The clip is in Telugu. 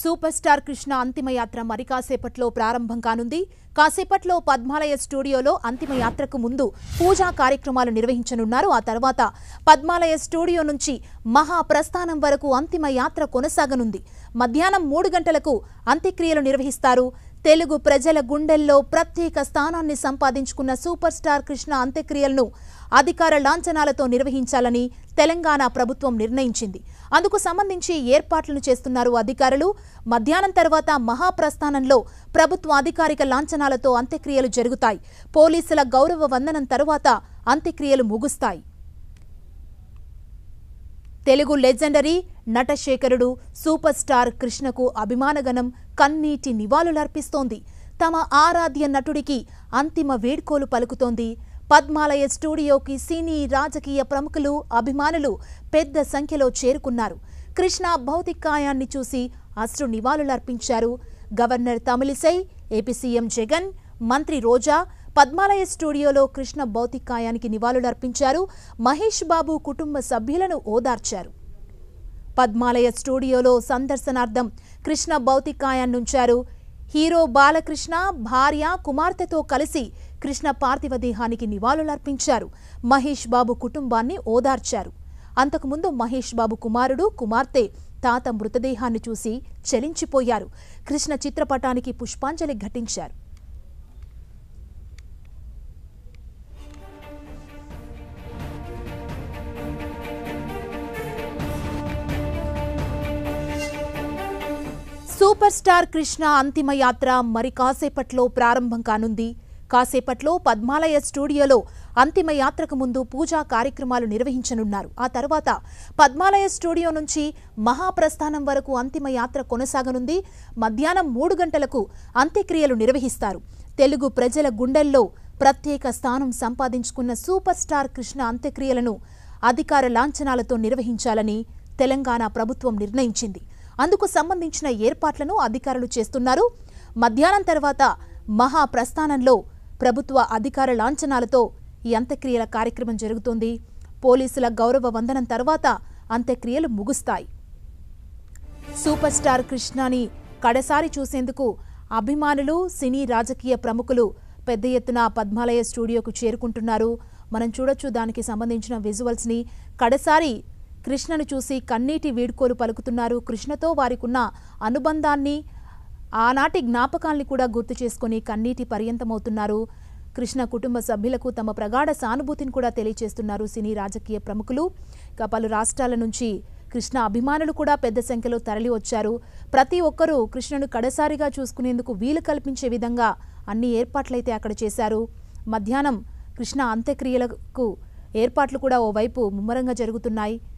సూపర్ స్టార్ కృష్ణ అంతిమయాత్ర మరి కాసేపట్లో ప్రారంభం కానుంది కాసేపట్లో పద్మాలయ స్టూడియోలో అంతిమయాత్రకు ముందు పూజా కార్యక్రమాలు నిర్వహించనున్నారు ఆ తర్వాత పద్మాలయ స్టూడియో నుంచి మహాప్రస్థానం వరకు అంతిమయాత్ర కొనసాగనుంది మధ్యాహ్నం మూడు గంటలకు అంత్యక్రియలు నిర్వహిస్తారు తెలుగు ప్రజల గుండెల్లో ప్రత్యేక స్థానాన్ని సంపాదించుకున్న సూపర్ స్టార్ కృష్ణ అంత్యక్రియలను అధికార లాంఛనాలతో నిర్వహించాలని తెలంగాణ ప్రభుత్వం నిర్ణయించింది అందుకు సంబంధించి ఏర్పాట్లను చేస్తున్నారు అధికారులు మధ్యాహ్నం తర్వాత మహాప్రస్థానంలో ప్రభుత్వ అధికారిక లాంఛనాలతో అంత్యక్రియలు జరుగుతాయి పోలీసుల గౌరవ వందనం తర్వాత అంత్యక్రియలు ముగుస్తాయి తెలుగు లెజెండరీ నటశేఖరుడు సూపర్ స్టార్ కృష్ణకు అభిమానగణం కన్నీటి నివాళులర్పిస్తోంది తమ ఆరాధ్య నటుడికి అంతిమ వేడ్కోలు పలుకుతోంది పద్మాలయ స్టూడియోకి సినీ రాజకీయ ప్రముఖులు అభిమానులు పెద్ద సంఖ్యలో చేరుకున్నారు కృష్ణ భౌతికాయాన్ని చూసి అశ్రు నివాళులర్పించారు governor Tamilisai AP CM Jagan మంత్రి రోజా పద్మాలయ స్టూడియోలో కృష్ణ భౌతికాయానికి నివాళులర్పించారు మహేష్ బాబు కుటుంబ సభ్యులను ఓదార్చారు పద్మాలయ స్టూడియోలో సందర్శనార్థం కృష్ణ భౌతికాయాన్నుంచారు హీరో బాలకృష్ణ భార్య కుమార్తెతో కలిసి కృష్ణ పార్థివదేహానికి నివాళులర్పించారు మహేష్ బాబు కుటుంబాన్ని ఓదార్చారు అంతకుముందు మహేష్ బాబు కుమారుడు కుమార్తె తాత మృతదేహాన్ని చూసి చలించిపోయారు కృష్ణ చిత్రపటానికి పుష్పాంజలి ఘటించారు సూపర్ స్టార్ కృష్ణ అంతిమ యాత్ర మరి కాసేపట్లో ప్రారంభం కానుంది కాసేపట్లో పద్మాలయ స్టూడియోలో అంతిమ యాత్రకు ముందు పూజా కార్యక్రమాలు నిర్వహించనున్నారు ఆ తర్వాత పద్మాలయ స్టూడియో నుంచి మహాప్రస్థానం వరకు అంతిమ యాత్ర కొనసాగనుంది మధ్యాహ్నం మూడు గంటలకు అంత్యక్రియలు నిర్వహిస్తారు తెలుగు ప్రజల గుండెల్లో ప్రత్యేక స్థానం సంపాదించుకున్న సూపర్ స్టార్ కృష్ణ అంత్యక్రియలను అధికార లాంఛనాలతో నిర్వహించాలని తెలంగాణ ప్రభుత్వం నిర్ణయించింది అందుకు సంబంధించిన ఏర్పాట్లను అధికారులు చేస్తున్నారు మధ్యాహ్నం తర్వాత మహా ప్రస్థానంలో ప్రభుత్వ అధికార లాంఛనాలతో ఈ అంత్యక్రియల కార్యక్రమం జరుగుతోంది పోలీసుల గౌరవ వందనం తర్వాత అంత్యక్రియలు ముగుస్తాయి సూపర్ స్టార్ కృష్ణాని కడసారి చూసేందుకు అభిమానులు సినీ రాజకీయ ప్రముఖులు పెద్ద ఎత్తున పద్మాలయ స్టూడియోకు చేరుకుంటున్నారు మనం చూడొచ్చు దానికి సంబంధించిన విజువల్స్ని కడసారి కృష్ణను చూసి కన్నీటి వీడ్కోలు పలుకుతున్నారు కృష్ణతో వారికున్న అనుబంధాన్ని ఆనాటి జ్ఞాపకాల్ని కూడా గుర్తు చేసుకుని కన్నీటి పర్యంతమవుతున్నారు కృష్ణ కుటుంబ సభ్యులకు తమ ప్రగాఢ సానుభూతిని కూడా తెలియజేస్తున్నారు సినీ రాజకీయ ప్రముఖులు ఇక పలు రాష్ట్రాల నుంచి కృష్ణ అభిమానులు కూడా పెద్ద సంఖ్యలో తరలి వచ్చారు ప్రతి ఒక్కరూ కృష్ణను కడసారిగా చూసుకునేందుకు వీలు కల్పించే విధంగా అన్ని ఏర్పాట్లయితే అక్కడ చేశారు మధ్యాహ్నం కృష్ణ అంత్యక్రియలకు ఏర్పాట్లు కూడా ఓవైపు ముమ్మరంగా జరుగుతున్నాయి